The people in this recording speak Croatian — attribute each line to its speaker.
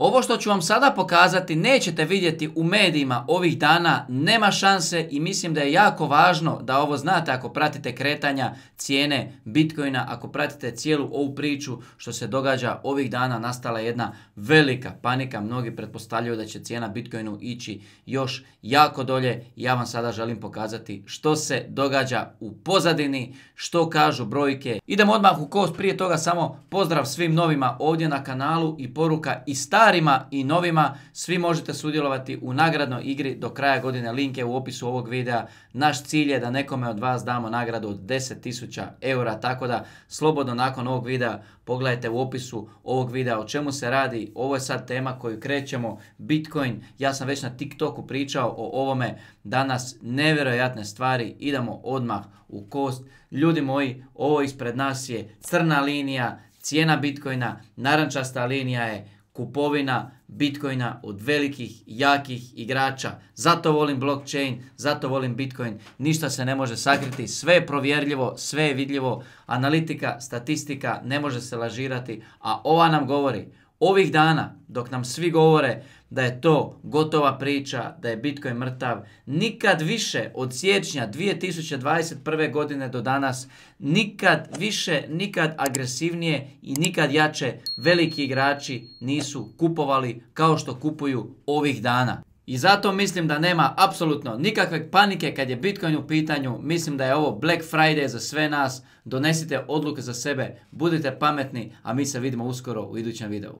Speaker 1: Ovo što ću vam sada pokazati nećete vidjeti u medijima ovih dana, nema šanse i mislim da je jako važno da ovo znate ako pratite kretanja cijene Bitcoina, ako pratite cijelu ovu priču što se događa ovih dana, nastala je jedna velika panika, mnogi pretpostavljaju da će cijena Bitcoinu ići još jako dolje. Ja vam sada želim pokazati što se događa u pozadini, što kažu brojke. Idemo odmah u kost, prije toga samo pozdrav svim novima ovdje na kanalu i poruka i starima i novima, svi možete sudjelovati u nagradnoj igri do kraja godine. Link je u opisu ovog videa. Naš cilj je da nekome od vas damo nagradu od 10.000 eura, tako da slobodno nakon ovog videa pogledajte u opisu ovog videa o čemu se radi. Ovo je sad tema koju krećemo, Bitcoin. Ja sam već na TikToku pričao o ovome. Danas nevjerojatne stvari, idemo odmah u kost. Ljudi moji, ovo ispred nas je crna linija, cijena Bitcoina, narančasta linija je kupovina Bitcoina od velikih, jakih igrača. Zato volim blockchain, zato volim Bitcoin. Ništa se ne može sakriti, sve je provjerljivo, sve je vidljivo. Analitika, statistika ne može se lažirati, a ova nam govori, Ovih dana, dok nam svi govore da je to gotova priča, da je Bitcoin mrtav, nikad više od siječnja 2021. godine do danas, nikad više, nikad agresivnije i nikad jače veliki igrači nisu kupovali kao što kupuju ovih dana. I zato mislim da nema apsolutno nikakve panike kad je Bitcoin u pitanju. Mislim da je ovo Black Friday za sve nas. Donesite odluke za sebe, budite pametni, a mi se vidimo uskoro u idućem videu.